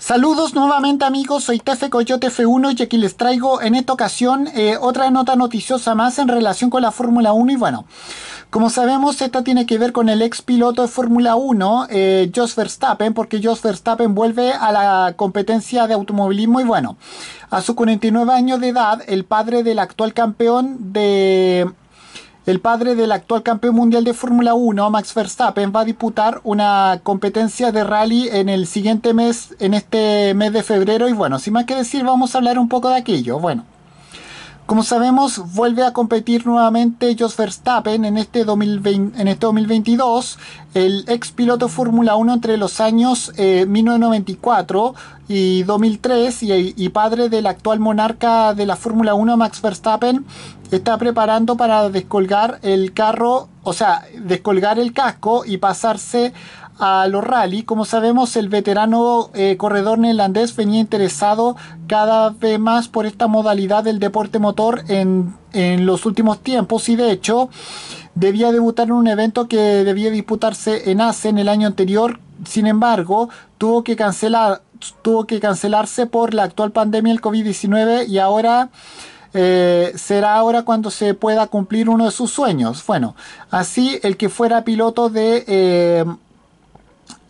Saludos nuevamente amigos, soy Tefe Coyote F1 y aquí les traigo en esta ocasión eh, otra nota noticiosa más en relación con la Fórmula 1 y bueno, como sabemos esta tiene que ver con el ex piloto de Fórmula 1, eh, Jos Verstappen, porque Jos Verstappen vuelve a la competencia de automovilismo y bueno, a sus 49 años de edad, el padre del actual campeón de el padre del actual campeón mundial de Fórmula 1, Max Verstappen, va a disputar una competencia de rally en el siguiente mes, en este mes de febrero. Y bueno, sin más que decir, vamos a hablar un poco de aquello. Bueno, como sabemos, vuelve a competir nuevamente Jos Verstappen en este, en este 2022, el ex piloto Fórmula 1 entre los años 1994 eh, y 2003 y, y, padre del actual monarca de la Fórmula 1, Max Verstappen, está preparando para descolgar el carro, o sea, descolgar el casco y pasarse a los rally. Como sabemos, el veterano eh, corredor neerlandés venía interesado cada vez más por esta modalidad del deporte motor en, en los últimos tiempos y de hecho debía debutar en un evento que debía disputarse en ACE en el año anterior. Sin embargo, tuvo que cancelar tuvo que cancelarse por la actual pandemia del COVID-19 y ahora eh, será ahora cuando se pueda cumplir uno de sus sueños. Bueno, así el que fuera piloto de eh,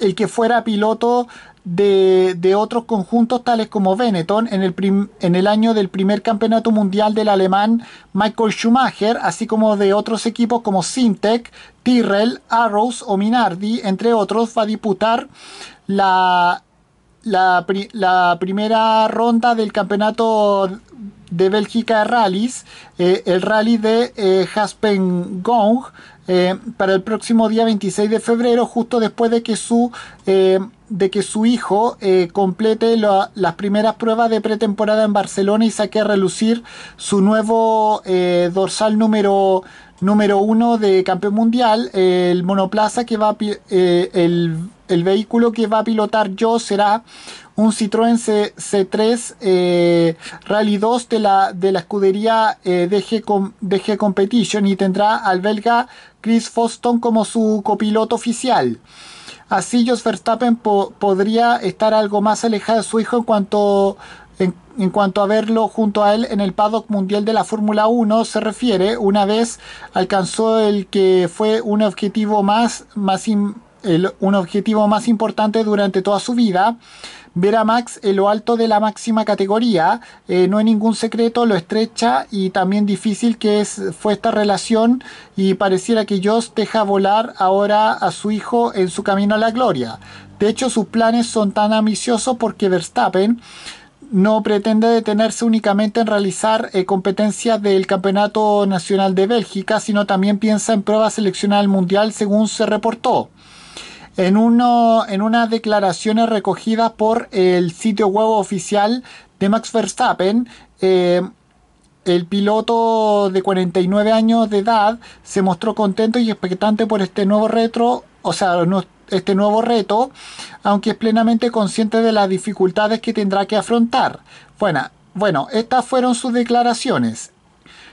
el que fuera piloto de, otros conjuntos tales como Benetton en el, en el año del primer campeonato mundial del alemán Michael Schumacher, así como de otros equipos como Simtek, Tyrrell, Arrows o Minardi, entre otros, va a disputar la, la primera ronda del campeonato de Bélgica Rallies, eh, el rally de eh, Haspen-Gong, eh, para el próximo día 26 de febrero, justo después de que su, de que su hijo complete las primeras pruebas de pretemporada en Barcelona y saque a relucir su nuevo dorsal número número uno de campeón mundial, el monoplaza que va el el vehículo que va a pilotar yo será un Citroën C 3 eh, Rally 2 de la, de la escudería eh, DG, Competition y tendrá al belga Chris Foston como su copiloto oficial. Así, Jos Verstappen podría estar algo más alejado de su hijo en cuanto en, cuanto a verlo junto a él en el paddock mundial de la Fórmula 1 se refiere, una vez alcanzó el que fue un objetivo más, más, un objetivo más importante durante toda su vida. Ver a Max en lo alto de la máxima categoría, eh, no hay ningún secreto lo estrecha y también difícil que es, fue esta relación y pareciera que Joss deja volar ahora a su hijo en su camino a la gloria. De hecho, sus planes son tan ambiciosos porque Verstappen no pretende detenerse únicamente en realizar eh, competencias del Campeonato Nacional de Bélgica, sino también piensa en pruebas seleccionadas Mundial, según se reportó. En, uno, en unas declaraciones recogidas por el sitio web oficial de Max Verstappen, eh, el piloto de 49 años de edad se mostró contento y expectante por este nuevo retro, o sea, este nuevo reto, aunque es plenamente consciente de las dificultades que tendrá que afrontar. Bueno, estas fueron sus declaraciones.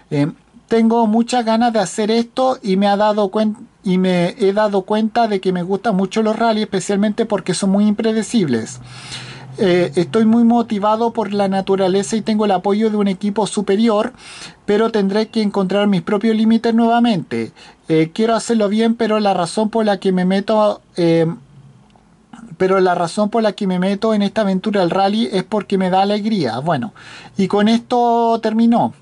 Eh, tengo muchas ganas de hacer esto y me ha dado cuenta y me he dado cuenta de que me gustan mucho los rally, especialmente porque son muy impredecibles. Eh, estoy muy motivado por la naturaleza y tengo el apoyo de un equipo superior, pero tendré que encontrar mis propios límites nuevamente. Eh, quiero hacerlo bien, pero la razón por la que me meto... Eh, la razón por la que me meto en esta aventura al rally es porque me da alegría. Bueno, y con esto terminó.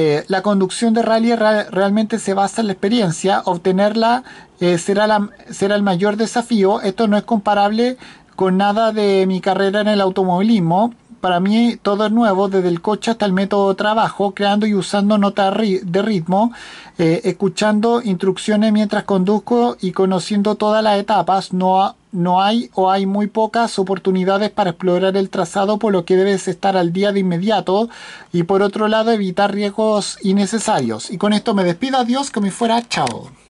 Eh, la conducción de rally realmente se basa en la experiencia, obtenerla eh, será, será el mayor desafío, esto no es comparable con nada de mi carrera en el automovilismo, para mí todo es nuevo, desde el coche hasta el método de trabajo, creando y usando notas de ritmo, eh, escuchando instrucciones mientras conduzco y conociendo todas las etapas. No, no hay o hay muy pocas oportunidades para explorar el trazado, por lo que debes estar al día de inmediato y por otro lado evitar riesgos innecesarios. Y con esto me despido, adiós, que me fuera, chao.